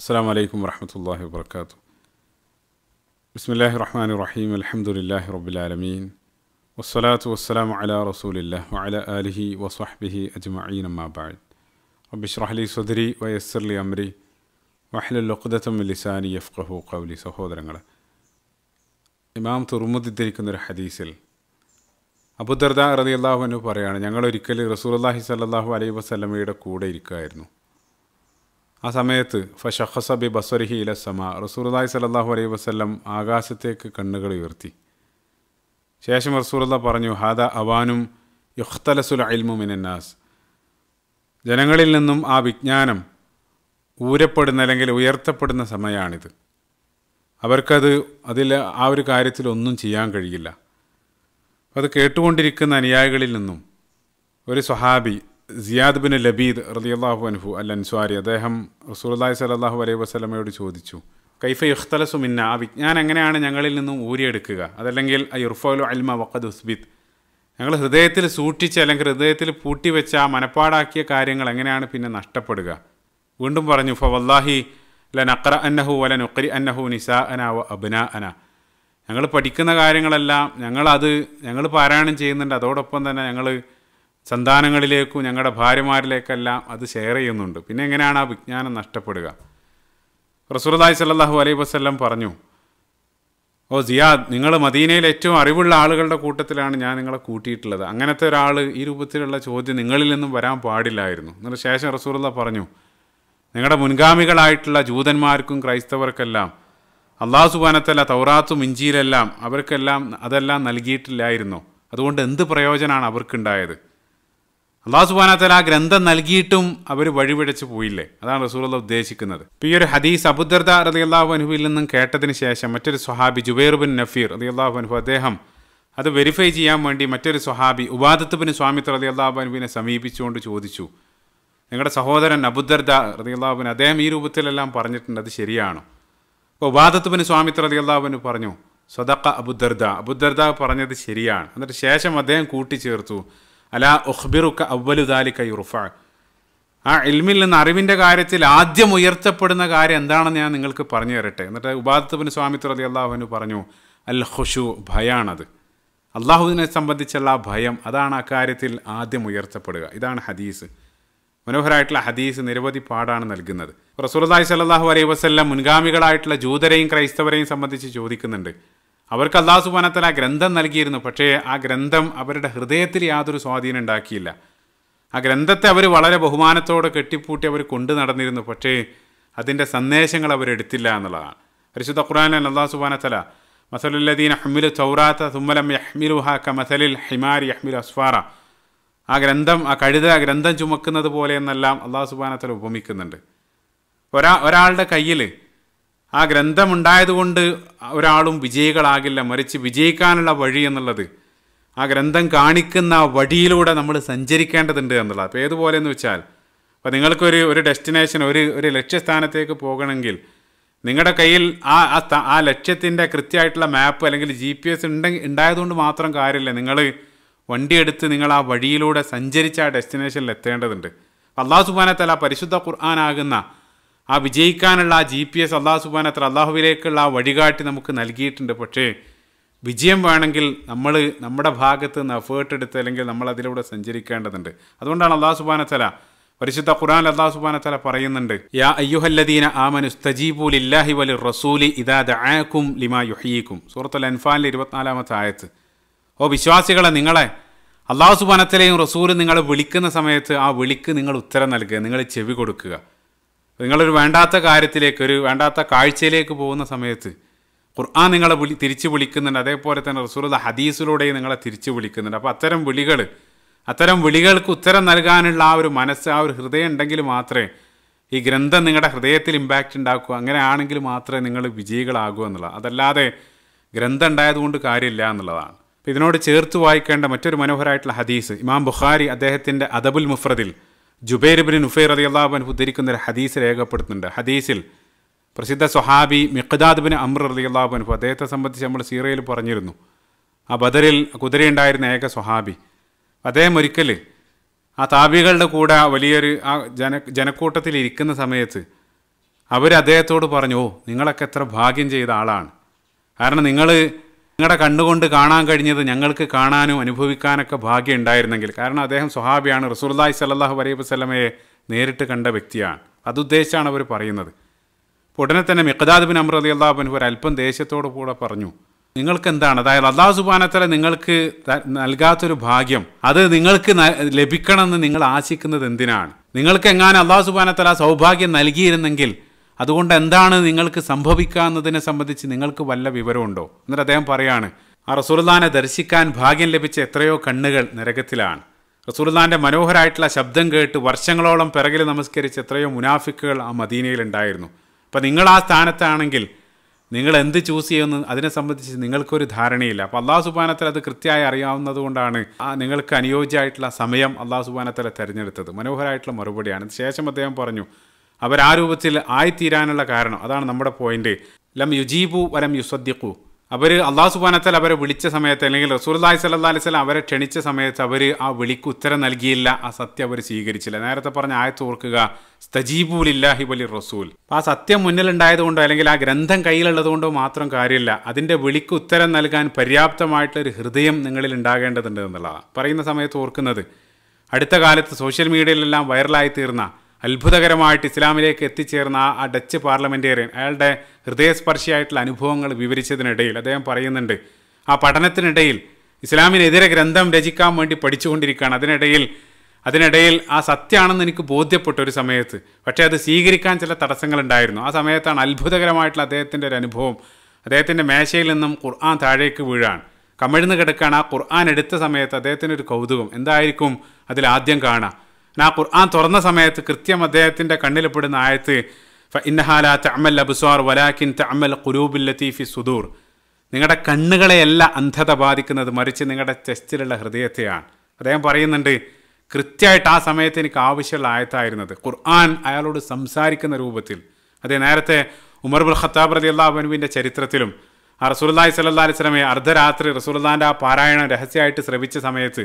അസ്സാം അലൈക്കും വർഹമത്തല്ലാഹി വാബർക്കാത്തു ബിസ്മില്ലാഹി റഹ്മാൻ റഹീം അലഹമുല്ലാഹി റബുലാലമീൻ വസ്സലാത്തു വസ്സലാം അല റസൂലില്ലാ വഅല ആലിഹി വസ്വഹ്ബിഹി അജ്മഈൻ അമ്മാബാദ് റബ്ബിഷ്റഹ്ലി സുദരി വയസ്സർലി അമ്രി വഹ്ലുഖുദത്തം ലിസാനി യഫ്ഖഹു കൗലി സഹോദരങ്ങൾ ഇമാം തുറമുദ്ധിദ്ധരിക്കുന്ന ഒരു ഹദീസിൽ അബുദർദ റതി അള്ളാഹു എന്ന് പറയുകയാണ് ഞങ്ങൾ ഒരിക്കൽ റസൂൽ അള്ളാഹി സല്ലാഹു അലൈ വസ്ലമയുടെ കൂടെ ഇരിക്കുമായിരുന്നു ആ സമയത്ത് ഫഷഹസ ബി ബസ്വരിഹി ഇലസമ റസൂർദായ് സലാഹു അലൈഹി വസ്ലം ആകാശത്തേക്ക് കണ്ണുകൾ ഉയർത്തി ശേഷം റസൂറുല്ല പറഞ്ഞു ഹാദ അവാനും യുഹ്തലസുൽ അൽമു മിനന്നാസ് ജനങ്ങളിൽ നിന്നും ആ വിജ്ഞാനം ഊരപ്പെടുന്ന അല്ലെങ്കിൽ ഉയർത്തപ്പെടുന്ന സമയമാണിത് അവർക്കത് അതിൽ ആ ഒരു കാര്യത്തിൽ ഒന്നും ചെയ്യാൻ കഴിയില്ല അത് കേട്ടുകൊണ്ടിരിക്കുന്ന അനുയായികളിൽ നിന്നും ഒരു സ്വഹാബി സിയാദ് ബിൻ ലബീദ് റലിയല്ലാഹു അൻഹു അൽ അൻസ്വാരി അദ്ദേഹം റസൂർലായി സലാഹു അലൈഹി വസ്ലമയോട് ചോദിച്ചു കൈഫ യുഖ്തലസു മിന്ന ആ വിജ്ഞാൻ എങ്ങനെയാണ് ഞങ്ങളിൽ നിന്നും ഊരിയെടുക്കുക അതല്ലെങ്കിൽ ആ ഉർഫലു അൽമ വഖദ് ഉസ്ബിദ് ഞങ്ങൾ ഹൃദയത്തിൽ സൂക്ഷിച്ച് അല്ലെങ്കിൽ ഹൃദയത്തിൽ പൂട്ടിവെച്ച ആ മനപ്പാടാക്കിയ കാര്യങ്ങൾ എങ്ങനെയാണ് പിന്നെ നഷ്ടപ്പെടുക വീണ്ടും പറഞ്ഞു ഫ വല്ലാഹി ലൻ അന്നഹു വലൻ ഉക്രി അന്നഹു നിസാ അന വ അബ്ന അന ഞങ്ങൾ പഠിക്കുന്ന കാര്യങ്ങളെല്ലാം ഞങ്ങളത് ഞങ്ങൾ പാരായണം ചെയ്യുന്നുണ്ട് അതോടൊപ്പം തന്നെ ഞങ്ങൾ സന്താനങ്ങളിലേക്കും ഞങ്ങളുടെ ഭാര്യമാരിലേക്കെല്ലാം അത് ഷെയർ ചെയ്യുന്നുണ്ട് പിന്നെ എങ്ങനെയാണ് ആ വിജ്ഞാനം നഷ്ടപ്പെടുക റസൂർദായ് സല്ലാഹു അലൈ വസ്ല്ലം പറഞ്ഞു ഓ സിയാദ് നിങ്ങൾ മദീനയിൽ ഏറ്റവും അറിവുള്ള ആളുകളുടെ കൂട്ടത്തിലാണ് ഞാൻ നിങ്ങളെ കൂട്ടിയിട്ടുള്ളത് അങ്ങനത്തെ ഒരാൾ ഈ രൂപത്തിലുള്ള ചോദ്യം നിങ്ങളിൽ നിന്നും വരാൻ പാടില്ലായിരുന്നു എന്നിട്ട് ശേഷം റസൂർദ പറഞ്ഞു നിങ്ങളുടെ മുൻഗാമികളായിട്ടുള്ള ജൂതന്മാർക്കും ക്രൈസ്തവർക്കെല്ലാം അള്ളാഹു സുബാനത്തല്ല തൗറാത്തും ഇഞ്ചിയിലെല്ലാം അവർക്കെല്ലാം അതെല്ലാം നൽകിയിട്ടില്ലായിരുന്നു അതുകൊണ്ട് എന്ത് പ്രയോജനമാണ് അവർക്കുണ്ടായത് അള്ളാഹു സുബാനത്തല ആ ഗ്രന്ഥം നൽകിയിട്ടും അവർ വഴിപിടച്ച് പോയില്ലേ അതാണ് റസൂലുള്ള ഉദ്ദേശിക്കുന്നത് ഈ ഒരു ഹദീസ് അബുദർദ റതി അള്ളാഹു അനുഹുവിൽ നിന്നും കേട്ടതിന് ശേഷം മറ്റൊരു സ്വഹാബി ജുബൈർ ബിൻ നഫീർ റതി അള്ളാഹു അദ്ദേഹം അത് വെരിഫൈ ചെയ്യാൻ വേണ്ടി മറ്റൊരു സ്വഹാബി ഉബാദത്ത് ബിൻ സ്വാമിത്ത് റതി അള്ളാഹു സമീപിച്ചുകൊണ്ട് ചോദിച്ചു നിങ്ങളുടെ സഹോദരൻ അബുദർദ റതി അള്ളാഹുബിൻ അദ്ദേഹം ഈ രൂപത്തിലെല്ലാം പറഞ്ഞിട്ടുണ്ട് അത് ശരിയാണോ അപ്പോൾ ഉബാദത്ത് ബിൻ സ്വാമിത്ത് റതി പറഞ്ഞു സ്വതക്ക അബുദർദ അബുദർദ പറഞ്ഞത് ശരിയാണ് എന്നിട്ട് ശേഷം അദ്ദേഹം കൂട്ടിച്ചേർത്തു അല ഉഹ്ബിറുക്ക അവലുദാലിക്ക യുറുഫ ആ ഇൽമിൽ നിന്ന് അറിവിൻ്റെ കാര്യത്തിൽ ആദ്യം ഉയർത്തപ്പെടുന്ന കാര്യം എന്താണെന്ന് ഞാൻ നിങ്ങൾക്ക് പറഞ്ഞു തരട്ടെ എന്നിട്ട് ഉപാദത്തുബിന് സ്വാമി അലി അള്ളാഹുവിന് പറഞ്ഞു അൽ ഖുഷു ഭയാണത് അള്ളാഹുവിനെ സംബന്ധിച്ചുള്ള ആ ഭയം അതാണ് അക്കാര്യത്തിൽ ആദ്യം ഉയർത്തപ്പെടുക ഇതാണ് ഹദീസ് മനോഹരമായിട്ടുള്ള ഹദീസ് നിരവധി പാടാണ് നൽകുന്നത് റസൂലി സല്ലാഹു അലൈഹി വസ്ല്ലാം മുൻഗാമികളായിട്ടുള്ള ജൂതരെയും ക്രൈസ്തവരെയും സംബന്ധിച്ച് ചോദിക്കുന്നുണ്ട് അവർക്ക് അള്ളാഹു സുബാനത്തൽ ആ ഗ്രന്ഥം നൽകിയിരുന്നു പക്ഷേ ആ ഗ്രന്ഥം അവരുടെ ഹൃദയത്തിൽ യാതൊരു സ്വാധീനം ഉണ്ടാക്കിയില്ല ആ ഗ്രന്ഥത്തെ അവർ വളരെ ബഹുമാനത്തോടെ കെട്ടിപ്പൂട്ടി അവർ കൊണ്ടു നടന്നിരുന്നു പക്ഷേ അതിൻ്റെ സന്ദേശങ്ങൾ അവരെടുത്തില്ല എന്നുള്ളതാണ് പരിശുദ്ധ ഖുറാനിൽ അള്ളാഹു സുബാനത്തല മസലുല്ലദീൻ അഹ്മിലു ചൗറാത്ത തുമ്മലം യഹ്മിലുഹ ഹാക്ക മസലിൽ ഹിമാരി യഹ്മിലു അസ്ഫാറ ആ ഗ്രന്ഥം ആ കഴുത ഗ്രന്ഥം ചുമക്കുന്നത് പോലെ എന്നെല്ലാം അള്ളാഹു സുബാനത്തല ഉപമിക്കുന്നുണ്ട് ഒരാ ഒരാളുടെ കയ്യിൽ ആ ഗ്രന്ഥമുണ്ടായതുകൊണ്ട് ഒരാളും വിജയികളാകില്ല മറിച്ച് വിജയിക്കാനുള്ള വഴി എന്നുള്ളത് ആ ഗ്രന്ഥം കാണിക്കുന്ന വഴിയിലൂടെ നമ്മൾ സഞ്ചരിക്കേണ്ടതുണ്ട് എന്നുള്ളത് അപ്പോൾ ഏതുപോലെ എന്ന് വെച്ചാൽ അപ്പോൾ നിങ്ങൾക്കൊരു ഒരു ഡെസ്റ്റിനേഷൻ ഒരു ഒരു ലക്ഷ്യസ്ഥാനത്തേക്ക് പോകണമെങ്കിൽ നിങ്ങളുടെ കയ്യിൽ ആ ആ ലക്ഷ്യത്തിൻ്റെ കൃത്യമായിട്ടുള്ള മാപ്പ് അല്ലെങ്കിൽ ജി പി എസ് ഉണ്ടെങ്കിൽ ഉണ്ടായതുകൊണ്ട് മാത്രം കാര്യമില്ല നിങ്ങൾ വണ്ടി എടുത്ത് നിങ്ങൾ ആ വഴിയിലൂടെ സഞ്ചരിച്ച ആ ഡെസ്റ്റിനേഷനിൽ എത്തേണ്ടതുണ്ട് അള്ളാഹു സുബാനത്തല പരിശുദ്ധ ഖുർആാനാകുന്ന ആ വിജയിക്കാനുള്ള ആ ജി പി എസ് അള്ളാഹു സുബാനത്ര അള്ളാഹുവിലേക്കുള്ള ആ വഴികാട്ടി നമുക്ക് നൽകിയിട്ടുണ്ട് പക്ഷേ വിജയം വേണമെങ്കിൽ നമ്മൾ നമ്മുടെ ഭാഗത്ത് നിന്ന് എഫേർട്ട് എടുത്ത് അല്ലെങ്കിൽ നമ്മൾ അതിലൂടെ സഞ്ചരിക്കേണ്ടതുണ്ട് അതുകൊണ്ടാണ് അള്ളാഹു സുബാനത്തല പരിശുദ്ധ ഖുർആൻ അള്ളാഹു സുബാനത്തല പറയുന്നുണ്ട് യാ അയ്യുഹല്ലദീന ആമനു സ്തജീബുലില്ലാഹി വലി റസൂലി ഇദാ ദും ലിമാ യുഹീക്കും സൂറത്തുൽ അൻഫാലിൻ്റെ ഇരുപത്തിനാലാമത്തെ ആയത്ത് ഓ വിശ്വാസികളെ നിങ്ങളെ അള്ളാഹു സുബാനത്തലയും റസൂലും നിങ്ങളെ വിളിക്കുന്ന സമയത്ത് ആ വിളിക്ക് നിങ്ങൾ ഉത്തരം നൽകുക നിങ്ങൾ ചെവി കൊടുക്കുക നിങ്ങളൊരു വേണ്ടാത്ത കാര്യത്തിലേക്ക് ഒരു വേണ്ടാത്ത കാഴ്ചയിലേക്ക് പോകുന്ന സമയത്ത് ഖുർആൻ നിങ്ങളെ വിളി തിരിച്ചു വിളിക്കുന്നുണ്ട് അതേപോലെ തന്നെ റസൂലുള്ള ഹദീസിലൂടെയും നിങ്ങളെ തിരിച്ചു വിളിക്കുന്നുണ്ട് അപ്പോൾ അത്തരം വിളികൾ അത്തരം വിളികൾക്ക് ഉത്തരം നൽകാനുള്ള ആ ഒരു മനസ്സ് ആ ഒരു ഹൃദയം ഉണ്ടെങ്കിൽ മാത്രമേ ഈ ഗ്രന്ഥം നിങ്ങളുടെ ഹൃദയത്തിൽ ഇമ്പാക്റ്റ് ഉണ്ടാക്കുക അങ്ങനെ ആണെങ്കിൽ മാത്രമേ നിങ്ങൾ വിജയികളാകൂ എന്നുള്ളത് അതല്ലാതെ ഗ്രന്ഥം ഉണ്ടായതുകൊണ്ട് കാര്യമില്ല എന്നുള്ളതാണ് അപ്പോൾ ഇതിനോട് ചേർത്ത് വായിക്കേണ്ട മറ്റൊരു മനോഹരമായിട്ടുള്ള ഹദീസ് ഇമാം ബുഖാരി അദ്ദേഹത്തിൻ്റെ അദബുൽ മുഫ്രദിൽ ജുബൈർ ബിൻ ഉഫൈർ അതി അള്ളാഹുബൻഹു ഉദ്ധരിക്കുന്ന ഒരു ഹദീസ് രേഖപ്പെടുത്തുന്നുണ്ട് ഹദീസിൽ പ്രസിദ്ധ സ്വഹാബി മിഖ്ദാദ് ബിൻ അമ്ര അലി അള്ളാഹുബൻഹു അദ്ദേഹത്തെ സംബന്ധിച്ച് നമ്മൾ സീറയിൽ പറഞ്ഞിരുന്നു ആ ബദറിൽ കുതിരയുണ്ടായിരുന്ന ഏക സ്വഹാബി അദ്ദേഹം ഒരിക്കൽ ആ താപികളുടെ കൂടെ വലിയൊരു ആ ജന ജനക്കൂട്ടത്തിൽ ഇരിക്കുന്ന സമയത്ത് അവർ അദ്ദേഹത്തോട് പറഞ്ഞു ഓ നിങ്ങളൊക്കെ എത്ര ഭാഗ്യം ചെയ്ത ആളാണ് കാരണം നിങ്ങൾ നിങ്ങളുടെ കണ്ണുകൊണ്ട് കാണാൻ കഴിഞ്ഞത് ഞങ്ങൾക്ക് കാണാനും അനുഭവിക്കാനൊക്കെ ഭാഗ്യം ഉണ്ടായിരുന്നെങ്കിൽ കാരണം അദ്ദേഹം സ്വഹാബിയാണ് റസൂർലായി സല്ലാഹു വലൈ വസ്ലമയെ നേരിട്ട് കണ്ട വ്യക്തിയാണ് അതുദ്ദേശിച്ചാണ് അവർ പറയുന്നത് ഉടനെ തന്നെ മിഖദാദ് ബിൻ അമ്ര അലി അള്ളാഹുബിൻ ഒരു അല്പം ദേശത്തോടു കൂടെ പറഞ്ഞു നിങ്ങൾക്ക് എന്താണ് അതായത് അള്ളാഹു സുബാനത്തല നിങ്ങൾക്ക് നൽകാത്തൊരു ഭാഗ്യം അത് നിങ്ങൾക്ക് ലഭിക്കണമെന്ന് നിങ്ങൾ ആശിക്കുന്നത് എന്തിനാണ് നിങ്ങൾക്ക് എങ്ങാനും അള്ളാഹു സുബാനത്തല സൗഭാഗ്യം നൽകിയിരുന്നെങ്കിൽ അതുകൊണ്ട് എന്താണ് നിങ്ങൾക്ക് സംഭവിക്കാവുന്നതിനെ സംബന്ധിച്ച് നിങ്ങൾക്ക് വല്ല വിവരമുണ്ടോ എന്നിട്ട് അദ്ദേഹം പറയാണ് ആ റസൂൽദാനെ ദർശിക്കാൻ ഭാഗ്യം ലഭിച്ച എത്രയോ കണ്ണുകൾ നരകത്തിലാണ് റസൂൽദാൻ്റെ മനോഹരമായിട്ടുള്ള ശബ്ദം കേട്ട് വർഷങ്ങളോളം പിറകിൽ നമസ്കരിച്ച എത്രയോ മുനാഫിക്കുകൾ ആ മദീനയിലുണ്ടായിരുന്നു അപ്പം നിങ്ങൾ ആ സ്ഥാനത്താണെങ്കിൽ നിങ്ങൾ എന്ത് ചൂസ് ചെയ്യുമെന്ന് അതിനെ സംബന്ധിച്ച് നിങ്ങൾക്കൊരു ധാരണയില്ല അപ്പോൾ അള്ളാഹു സുബാനത്തിൽ അത് കൃത്യമായി അറിയാവുന്നതുകൊണ്ടാണ് ആ നിങ്ങൾക്ക് അനുയോജ്യമായിട്ടുള്ള സമയം അള്ളാഹു സുബാനത്തല തിരഞ്ഞെടുത്തത് മനോഹരമായിട്ടുള്ള മറുപടിയാണ് ശേഷം അദ്ദേഹം പറഞ്ഞു ആ രൂപത്തിൽ ആയിത്തീരാനുള്ള കാരണം അതാണ് നമ്മുടെ പോയിന്റ് ലം യുജീബു വലം യുസദ്ദിഖു അവർ അള്ളാഹു സുബാനത്തൽ അവരെ വിളിച്ച സമയത്ത് അല്ലെങ്കിൽ റസൂർലാഹി സല്ലാ അലൈഹി സ്വലം അവരെ ക്ഷണിച്ച സമയത്ത് അവർ ആ വിളിക്ക് ഉത്തരം നൽകിയില്ല ആ സത്യം അവർ സ്വീകരിച്ചില്ല നേരത്തെ പറഞ്ഞ ആയത്ത് ഓർക്കുക സ്തജീബുലില്ലാഹി വലി റസൂൽ ആ സത്യം മുന്നിലുണ്ടായതുകൊണ്ടോ അല്ലെങ്കിൽ ആ ഗ്രന്ഥം കയ്യിലുള്ളതുകൊണ്ടോ മാത്രം കാര്യമില്ല അതിൻ്റെ വിളിക്ക് ഉത്തരം നൽകാൻ പര്യാപ്തമായിട്ടൊരു ഹൃദയം നിങ്ങളിൽ ഉണ്ടാകേണ്ടതുണ്ട് എന്നുള്ളതാണ് പറയുന്ന സമയത്ത് ഓർക്കുന്നത് അടുത്ത കാലത്ത് സോഷ്യൽ മീഡിയയിലെല്ലാം വൈറലായി തീർന്ന അത്ഭുതകരമായിട്ട് ഇസ്ലാമിലേക്ക് എത്തിച്ചേർന്ന ആ ഡച്ച് പാർലമെൻറ്റേറിയൻ അയാളുടെ ഹൃദയസ്പർശിയായിട്ടുള്ള അനുഭവങ്ങൾ വിവരിച്ചതിനിടയിൽ അദ്ദേഹം പറയുന്നുണ്ട് ആ പഠനത്തിനിടയിൽ ഇസ്ലാമിനെതിരെ ഗ്രന്ഥം രചിക്കാൻ വേണ്ടി പഠിച്ചുകൊണ്ടിരിക്കുകയാണ് അതിനിടയിൽ അതിനിടയിൽ ആ സത്യമാണെന്ന് എനിക്ക് ബോധ്യപ്പെട്ട ഒരു സമയത്ത് പക്ഷേ അത് സ്വീകരിക്കാൻ ചില തടസ്സങ്ങളുണ്ടായിരുന്നു ആ സമയത്താണ് അത്ഭുതകരമായിട്ടുള്ള അദ്ദേഹത്തിൻ്റെ ഒരു അനുഭവം അദ്ദേഹത്തിൻ്റെ മേശയിൽ നിന്നും ഖുർആൻ താഴേക്ക് വീഴാണ് കമിഴ്ന്ന് കിടക്കാൻ ആ ഖുർആൻ എടുത്ത സമയത്ത് അദ്ദേഹത്തിൻ്റെ ഒരു കൗതുകം എന്തായിരിക്കും അതിൽ ആദ്യം കാണാം ആ ഖുർആൻ തുറന്ന സമയത്ത് കൃത്യം അദ്ദേഹത്തിൻ്റെ കണ്ണിൽപ്പെടുന്ന ആയത്ത് ഇന്നഹാല തഅമൽ അബുസ്വാർ വലാഖിൻ തഅമൽ ഖുലൂബുൽ ലത്തീഫി സുദൂർ നിങ്ങളുടെ കണ്ണുകളെയല്ല അന്ധത ബാധിക്കുന്നത് മറിച്ച് നിങ്ങളുടെ ചെസ്റ്റിലുള്ള ഹൃദയത്തെയാണ് അദ്ദേഹം പറയുന്നുണ്ട് കൃത്യമായിട്ട് ആ സമയത്ത് എനിക്ക് ആവശ്യമുള്ള ആയത്തായിരുന്നത് ഖുർആൻ അയാളോട് സംസാരിക്കുന്ന രൂപത്തിൽ അതേ നേരത്തെ ഉമർ ബുൽ ഖത്താബ് റതി അള്ളാഹുനുവിൻ്റെ ചരിത്രത്തിലും ആ റസൂല്ലാഹി സല്ലാ അലിസ്ലമെ അർദ്ധരാത്രി റസൂല്ലാൻ്റെ ആ പാരായണം രഹസ്യമായിട്ട് ശ്രവിച്ച സമയത്ത്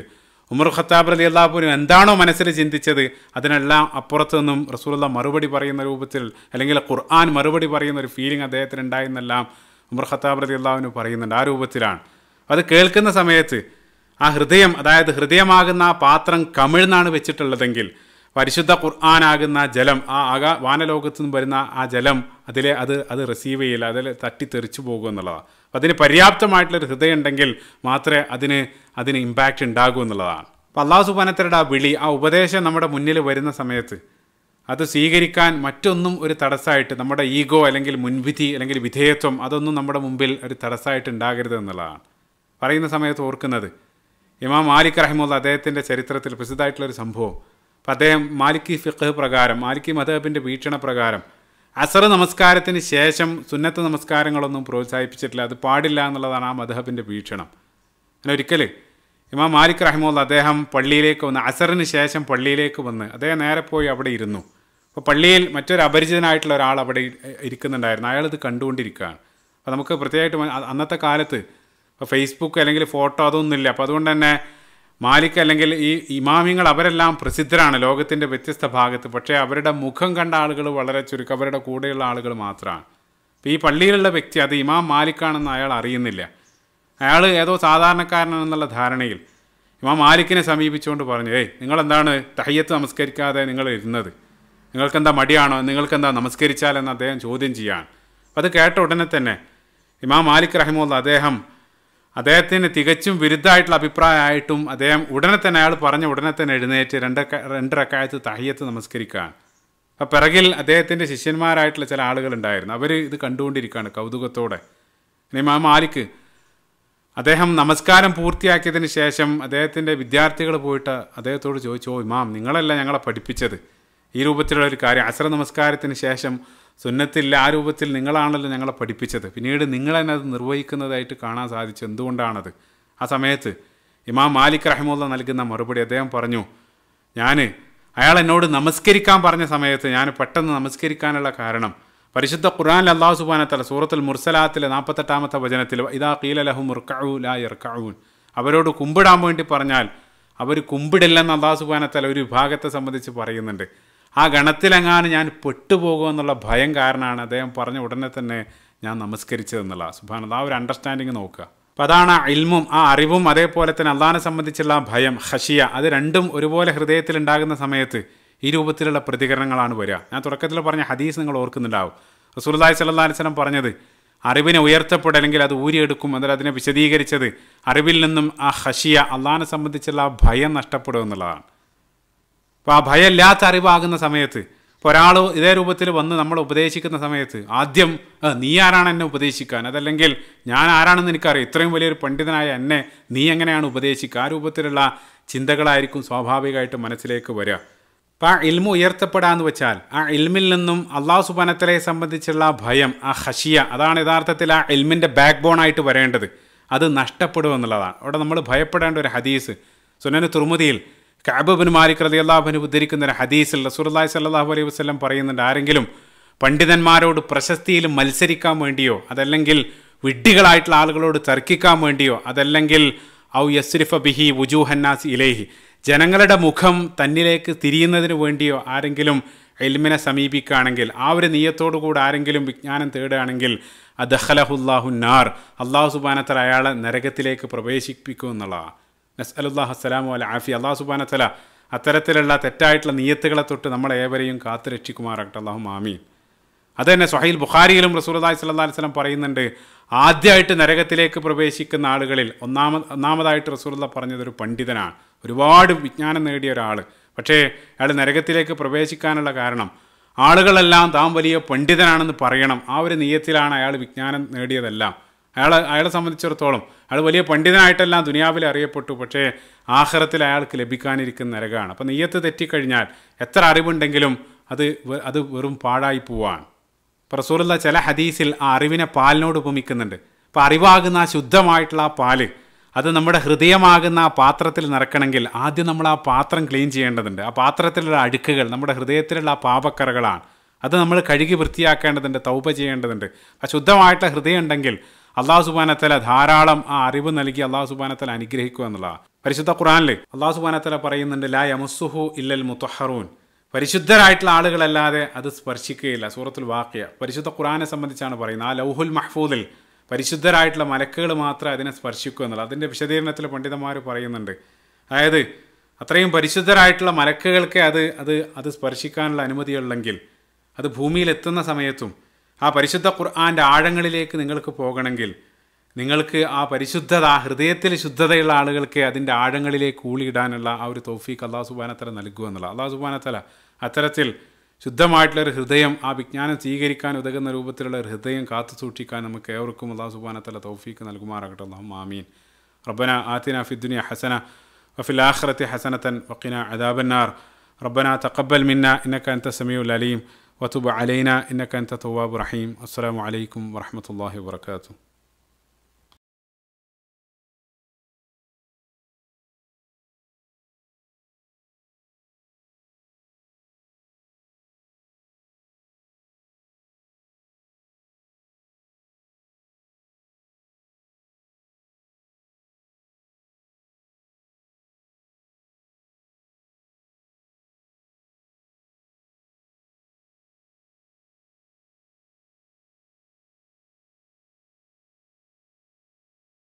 ഉമർ ഖത്താബ് അലി അള്ളാഹുവിനും എന്താണോ മനസ്സിൽ ചിന്തിച്ചത് അതിനെല്ലാം അപ്പുറത്തു നിന്നും റസൂലുള്ള മറുപടി പറയുന്ന രൂപത്തിൽ അല്ലെങ്കിൽ ഖുർആൻ മറുപടി പറയുന്ന ഒരു ഫീലിംഗ് അദ്ദേഹത്തിന് ഉണ്ടായെന്നെല്ലാം ഉമർ ഖത്താബ് അലി അള്ളാഹുവിന് പറയുന്നുണ്ട് ആ രൂപത്തിലാണ് അത് കേൾക്കുന്ന സമയത്ത് ആ ഹൃദയം അതായത് ഹൃദയമാകുന്ന ആ പാത്രം കമിഴ്ന്നാണ് വെച്ചിട്ടുള്ളതെങ്കിൽ പരിശുദ്ധ ഖുർആാനാകുന്ന ജലം ആ ആക വാനലോകത്തു നിന്ന് വരുന്ന ആ ജലം അതിലെ അത് അത് റിസീവ് ചെയ്യില്ല അതിൽ തട്ടിത്തെറിച്ചു പോകും എന്നുള്ളതാണ് അപ്പം അതിന് പര്യാപ്തമായിട്ടുള്ളൊരു ഹൃദയം ഉണ്ടെങ്കിൽ മാത്രമേ അതിന് അതിന് ഇമ്പാക്റ്റ് ഉണ്ടാകൂ എന്നുള്ളതാണ് അപ്പോൾ അള്ളാഹു സുബാനത്തരുടെ ആ വിളി ആ ഉപദേശം നമ്മുടെ മുന്നിൽ വരുന്ന സമയത്ത് അത് സ്വീകരിക്കാൻ മറ്റൊന്നും ഒരു തടസ്സമായിട്ട് നമ്മുടെ ഈഗോ അല്ലെങ്കിൽ മുൻവിധി അല്ലെങ്കിൽ വിധേയത്വം അതൊന്നും നമ്മുടെ മുമ്പിൽ ഒരു തടസ്സമായിട്ട് ഉണ്ടാകരുത് എന്നുള്ളതാണ് പറയുന്ന സമയത്ത് ഓർക്കുന്നത് ഇമാം മാലിക് റഹിമുള്ള അദ്ദേഹത്തിൻ്റെ ചരിത്രത്തിൽ പ്രസിദ്ധമായിട്ടുള്ളൊരു സംഭവം അപ്പം അദ്ദേഹം മാലിക്കി ഫിഖ് പ്രകാരം മാലിക്കി വീക്ഷണ വീക്ഷണപ്രകാരം അസർ നമസ്കാരത്തിന് ശേഷം സുന്നത്ത് നമസ്കാരങ്ങളൊന്നും പ്രോത്സാഹിപ്പിച്ചിട്ടില്ല അത് പാടില്ല എന്നുള്ളതാണ് ആ മദഹബിൻ്റെ വീക്ഷണം അങ്ങനെ ഒരിക്കൽ ഇമാം മാലിക് റഹിമുള്ള അദ്ദേഹം പള്ളിയിലേക്ക് വന്ന് അസറിന് ശേഷം പള്ളിയിലേക്ക് വന്ന് അദ്ദേഹം നേരെ പോയി അവിടെ ഇരുന്നു അപ്പോൾ പള്ളിയിൽ മറ്റൊരു അപരിചിതനായിട്ടുള്ള ഒരാൾ അവിടെ ഇരിക്കുന്നുണ്ടായിരുന്നു ഇത് കണ്ടുകൊണ്ടിരിക്കുകയാണ് അപ്പോൾ നമുക്ക് പ്രത്യേകമായിട്ട് അന്നത്തെ കാലത്ത് ഇപ്പോൾ ഫേസ്ബുക്ക് അല്ലെങ്കിൽ ഫോട്ടോ അതൊന്നുമില്ല അപ്പോൾ അതുകൊണ്ട് തന്നെ മാലിക് അല്ലെങ്കിൽ ഈ ഇമാമിങ്ങൾ അവരെല്ലാം പ്രസിദ്ധരാണ് ലോകത്തിൻ്റെ വ്യത്യസ്ത ഭാഗത്ത് പക്ഷേ അവരുടെ മുഖം കണ്ട ആളുകൾ വളരെ ചുരുക്കം അവരുടെ കൂടെയുള്ള ആളുകൾ മാത്രമാണ് അപ്പോൾ ഈ പള്ളിയിലുള്ള വ്യക്തി അത് ഇമാം മാലിക്കാണെന്ന് അയാൾ അറിയുന്നില്ല അയാൾ ഏതോ സാധാരണക്കാരനാണെന്നുള്ള ധാരണയിൽ ഇമാം മാലിക്കിനെ സമീപിച്ചുകൊണ്ട് പറഞ്ഞു ഏയ് നിങ്ങളെന്താണ് തഹയ്യത്ത് നമസ്കരിക്കാതെ നിങ്ങൾ ഇരുന്നത് നിങ്ങൾക്കെന്താ മടിയാണോ നിങ്ങൾക്കെന്താ നമസ്കരിച്ചാലെന്ന് അദ്ദേഹം ചോദ്യം അപ്പം അത് കേട്ട ഉടനെ തന്നെ ഇമാം മാലിക് റഹിമുള്ള അദ്ദേഹം അദ്ദേഹത്തിന് തികച്ചും വിരുദ്ധമായിട്ടുള്ള അഭിപ്രായമായിട്ടും അദ്ദേഹം ഉടനെ തന്നെ അയാൾ പറഞ്ഞ ഉടനെ തന്നെ എഴുന്നേറ്റ് രണ്ട് രണ്ടരക്കാലത്ത് തഹയ്യത്ത് നമസ്കരിക്കുകയാണ് അപ്പം പിറകിൽ അദ്ദേഹത്തിൻ്റെ ശിഷ്യന്മാരായിട്ടുള്ള ചില ആളുകളുണ്ടായിരുന്നു അവർ ഇത് കണ്ടുകൊണ്ടിരിക്കുകയാണ് കൗതുകത്തോടെ ഇമാം മാലിക്ക് അദ്ദേഹം നമസ്കാരം പൂർത്തിയാക്കിയതിന് ശേഷം അദ്ദേഹത്തിൻ്റെ വിദ്യാർത്ഥികൾ പോയിട്ട് അദ്ദേഹത്തോട് ചോദിച്ചു ഓ ഇമാം നിങ്ങളല്ല ഞങ്ങളെ പഠിപ്പിച്ചത് ഈ രൂപത്തിലുള്ള ഒരു കാര്യം അസർ നമസ്കാരത്തിന് ശേഷം സുന്നത്തില്ല ആ രൂപത്തിൽ നിങ്ങളാണല്ലോ ഞങ്ങളെ പഠിപ്പിച്ചത് പിന്നീട് നിങ്ങൾ തന്നെ അത് നിർവഹിക്കുന്നതായിട്ട് കാണാൻ സാധിച്ചു എന്തുകൊണ്ടാണത് ആ സമയത്ത് ഇമാം മാലിക് റഹ്മുള്ള നൽകുന്ന മറുപടി അദ്ദേഹം പറഞ്ഞു ഞാൻ അയാൾ എന്നോട് നമസ്കരിക്കാൻ പറഞ്ഞ സമയത്ത് ഞാൻ പെട്ടെന്ന് നമസ്കരിക്കാനുള്ള കാരണം പരിശുദ്ധ ഖുർആൻ അള്ളാഹു സുബാനത്തല സൂറത്തുൽ മുർസലാത്തിലെ നാൽപ്പത്തെട്ടാമത്തെ വചനത്തിൽ ഇതാ കീല ലഹു മുർക്കഊ ലാ ഇർക്കഊൻ അവരോട് കുമ്പിടാൻ വേണ്ടി പറഞ്ഞാൽ അവർ കുമ്പിടില്ലെന്ന് അള്ളാഹു സുബാനത്തല ഒരു വിഭാഗത്തെ സംബന്ധിച്ച് പറയുന്നുണ്ട് ആ ഗണത്തിലെങ്ങാനും ഞാൻ പെട്ടുപോകുമോ എന്നുള്ള ഭയം കാരണമാണ് അദ്ദേഹം പറഞ്ഞ ഉടനെ തന്നെ ഞാൻ നമസ്കരിച്ചതെന്നുള്ള സുബാനത് ആ ഒരു അണ്ടർസ്റ്റാൻഡിങ് നോക്കുക അപ്പം അതാണ് ആ ഇൽമും ആ അറിവും അതേപോലെ തന്നെ അള്ളഹാനെ സംബന്ധിച്ചുള്ള ഭയം ഹഷിയ അത് രണ്ടും ഒരുപോലെ ഹൃദയത്തിൽ ഉണ്ടാകുന്ന സമയത്ത് ഈ രൂപത്തിലുള്ള പ്രതികരണങ്ങളാണ് വരിക ഞാൻ തുടക്കത്തിൽ പറഞ്ഞ ഹദീസ് നിങ്ങൾ ഓർക്കുന്നുണ്ടാവും റസൂൽദായ് സല്ലാ അലിസ്ലം പറഞ്ഞത് അറിവിനെ അല്ലെങ്കിൽ അത് ഊരിയെടുക്കും അതിൽ അതിനെ വിശദീകരിച്ചത് അറിവിൽ നിന്നും ആ ഹഷിയ അള്ളഹാനെ സംബന്ധിച്ചുള്ള ആ ഭയം നഷ്ടപ്പെടും എന്നുള്ളതാണ് അപ്പോൾ ആ ഭയമില്ലാത്ത അറിവാകുന്ന സമയത്ത് ഇപ്പോൾ ഒരാൾ ഇതേ രൂപത്തിൽ വന്ന് നമ്മൾ ഉപദേശിക്കുന്ന സമയത്ത് ആദ്യം നീ ആരാണ് എന്നെ ഉപദേശിക്കാൻ അതല്ലെങ്കിൽ ഞാൻ ആരാണെന്ന് എനിക്കറിയാം ഇത്രയും വലിയൊരു പണ്ഡിതനായ എന്നെ നീ എങ്ങനെയാണ് ഉപദേശിക്കുക ആ രൂപത്തിലുള്ള ചിന്തകളായിരിക്കും സ്വാഭാവികമായിട്ട് മനസ്സിലേക്ക് വരിക അപ്പോൾ ആ ഇൽമു ഉയർത്തപ്പെടാന്ന് വെച്ചാൽ ആ ഇൽമിൽ നിന്നും അള്ളാഹു സുബാനത്തലയെ സംബന്ധിച്ചുള്ള ഭയം ആ ഹഷിയ അതാണ് യഥാർത്ഥത്തിൽ ആ ഇൽമിൻ്റെ ബാക്ക് ബോണായിട്ട് വരേണ്ടത് അത് നഷ്ടപ്പെടുമെന്നുള്ളതാണ് അവിടെ നമ്മൾ ഭയപ്പെടേണ്ട ഒരു ഹദീസ് സുനന് തുർമുതിയിൽ കഅബബിന് മാലിക് റതി അള്ളാഹുവിന് ഉദ്ധരിക്കുന്ന ഹദീസിൽ റസൂർല്ലാഹി സല്ലാഹു അലൈഹി വസ്ലം പറയുന്നുണ്ട് ആരെങ്കിലും പണ്ഡിതന്മാരോട് പ്രശസ്തിയിൽ മത്സരിക്കാൻ വേണ്ടിയോ അതല്ലെങ്കിൽ വിഡ്ഢികളായിട്ടുള്ള ആളുകളോട് തർക്കിക്കാൻ വേണ്ടിയോ അതല്ലെങ്കിൽ ഔ യസ്രിഫ ബിഹി വുജൂഹന്നാസ് ഇലേഹി ജനങ്ങളുടെ മുഖം തന്നിലേക്ക് തിരിയുന്നതിന് വേണ്ടിയോ ആരെങ്കിലും എൽമിനെ സമീപിക്കുകയാണെങ്കിൽ ആ ഒരു നീയത്തോടു കൂടെ ആരെങ്കിലും വിജ്ഞാനം തേടുകയാണെങ്കിൽ അദഹലഹുല്ലാഹു നാർ അള്ളാഹു സുബാനത്തർ അയാളെ നരകത്തിലേക്ക് പ്രവേശിപ്പിക്കും നസ് അലുല്ലാഹ് അസ്സലാമു അല ആഫി അള്ളാഹു സുബാന തല അത്തരത്തിലുള്ള തെറ്റായിട്ടുള്ള നീയത്തുകളെ തൊട്ട് ഏവരെയും കാത്തു രക്ഷിക്കുമാറാകട്ടെ അള്ളാഹു മാമീൻ അത് തന്നെ സൊഹൈൽ ബുഖാരിയിലും റസൂലി സ്വല്ലാ വസ്ലം പറയുന്നുണ്ട് ആദ്യമായിട്ട് നരകത്തിലേക്ക് പ്രവേശിക്കുന്ന ആളുകളിൽ ഒന്നാമ ഒന്നാമതായിട്ട് റസൂലുള്ള പറഞ്ഞതൊരു പണ്ഡിതനാണ് ഒരുപാട് വിജ്ഞാനം നേടിയ ഒരാൾ പക്ഷേ അയാൾ നരകത്തിലേക്ക് പ്രവേശിക്കാനുള്ള കാരണം ആളുകളെല്ലാം താൻ വലിയ പണ്ഡിതനാണെന്ന് പറയണം ആ ഒരു നീയത്തിലാണ് അയാൾ വിജ്ഞാനം നേടിയതെല്ലാം അയാളെ അയാളെ സംബന്ധിച്ചിടത്തോളം അയാൾ വലിയ പണ്ഡിതനായിട്ടെല്ലാം ദുനിയാവിൽ അറിയപ്പെട്ടു പക്ഷേ ആഹ്റത്തിൽ അയാൾക്ക് ലഭിക്കാനിരിക്കുന്ന നരകമാണ് അപ്പം നെയ്യത്ത് തെറ്റിക്കഴിഞ്ഞാൽ എത്ര അറിവുണ്ടെങ്കിലും അത് അത് വെറും പാഴായി പോവാണ് പ്രസൂറുള്ള ചില ഹദീസിൽ ആ അറിവിനെ പാലിനോട് ഉപമിക്കുന്നുണ്ട് അപ്പോൾ അറിവാകുന്ന ആ ശുദ്ധമായിട്ടുള്ള ആ പാല് അത് നമ്മുടെ ഹൃദയമാകുന്ന ആ പാത്രത്തിൽ നിറക്കണമെങ്കിൽ ആദ്യം നമ്മൾ ആ പാത്രം ക്ലീൻ ചെയ്യേണ്ടതുണ്ട് ആ പാത്രത്തിലുള്ള അഴുക്കുകൾ നമ്മുടെ ഹൃദയത്തിലുള്ള ആ പാപക്കറകളാണ് അത് നമ്മൾ കഴുകി വൃത്തിയാക്കേണ്ടതുണ്ട് തൗപ ചെയ്യേണ്ടതുണ്ട് ആ ശുദ്ധമായിട്ടുള്ള ഹൃദയം ഉണ്ടെങ്കിൽ അള്ളാഹു സുബാനത്തല ധാരാളം ആ അറിവ് നൽകി അള്ളാഹു സുബാനത്തല അനുഗ്രഹിക്കുക എന്നുള്ളതാണ് പരിശുദ്ധ ഖുറാനില് അള്ളാഹു സുബാനത്തല പറയുന്നുണ്ട് ലാ യമസുഹു ഇല്ലൽ മുത്തഹറൂൻ പരിശുദ്ധരായിട്ടുള്ള ആളുകളല്ലാതെ അത് സ്പർശിക്കുകയില്ല സൂറത്തുൽ വാക്യ പരിശുദ്ധ ഖുറാനെ സംബന്ധിച്ചാണ് പറയുന്നത് ആ ലൗഹുൽ മഹ്ഫൂദിൽ പരിശുദ്ധരായിട്ടുള്ള മലക്കുകൾ മാത്രം അതിനെ സ്പർശിക്കൂ എന്നുള്ളത് അതിൻ്റെ വിശദീകരണത്തിൽ പണ്ഡിതന്മാർ പറയുന്നുണ്ട് അതായത് അത്രയും പരിശുദ്ധരായിട്ടുള്ള മലക്കുകൾക്ക് അത് അത് അത് സ്പർശിക്കാനുള്ള അനുമതിയുള്ളെങ്കിൽ അത് ഭൂമിയിലെത്തുന്ന സമയത്തും ആ പരിശുദ്ധ ഖുർആാൻ്റെ ആഴങ്ങളിലേക്ക് നിങ്ങൾക്ക് പോകണമെങ്കിൽ നിങ്ങൾക്ക് ആ പരിശുദ്ധത ആ ഹൃദയത്തിൽ ശുദ്ധതയുള്ള ആളുകൾക്ക് അതിൻ്റെ ആഴങ്ങളിലേക്ക് കൂളിയിടാനുള്ള ആ ഒരു തോഫീക്ക് അള്ളാഹു സുബാനത്തല നൽകുക എന്നുള്ള അള്ളാഹു സുബാനത്തല അത്തരത്തിൽ ശുദ്ധമായിട്ടുള്ളൊരു ഹൃദയം ആ വിജ്ഞാനം സ്വീകരിക്കാൻ ഉതകുന്ന രൂപത്തിലുള്ള ഹൃദയം കാത്തു സൂക്ഷിക്കാൻ നമുക്ക് ഏവർക്കും അള്ളാഹു സുബാനത്തല തോഫീക്ക് നൽകുമാറാകട്ടെ അള്ളാഹു മാമീൻ റബ്ബന ആത്തിന ഫിദ്ദുനിയ ഹസന വഫിൽ ആഖിറത്തി ഹസനത്തൻ വക്കീന അദാബന്നാർ റബ്ബന തഖബ്ബൽ മിന്ന ഇന്നക്ക അൻത സമീഉൽ അലീം وتب علينا إنك أنت تواب رحيم السلام عليكم ورحمة الله وبركاته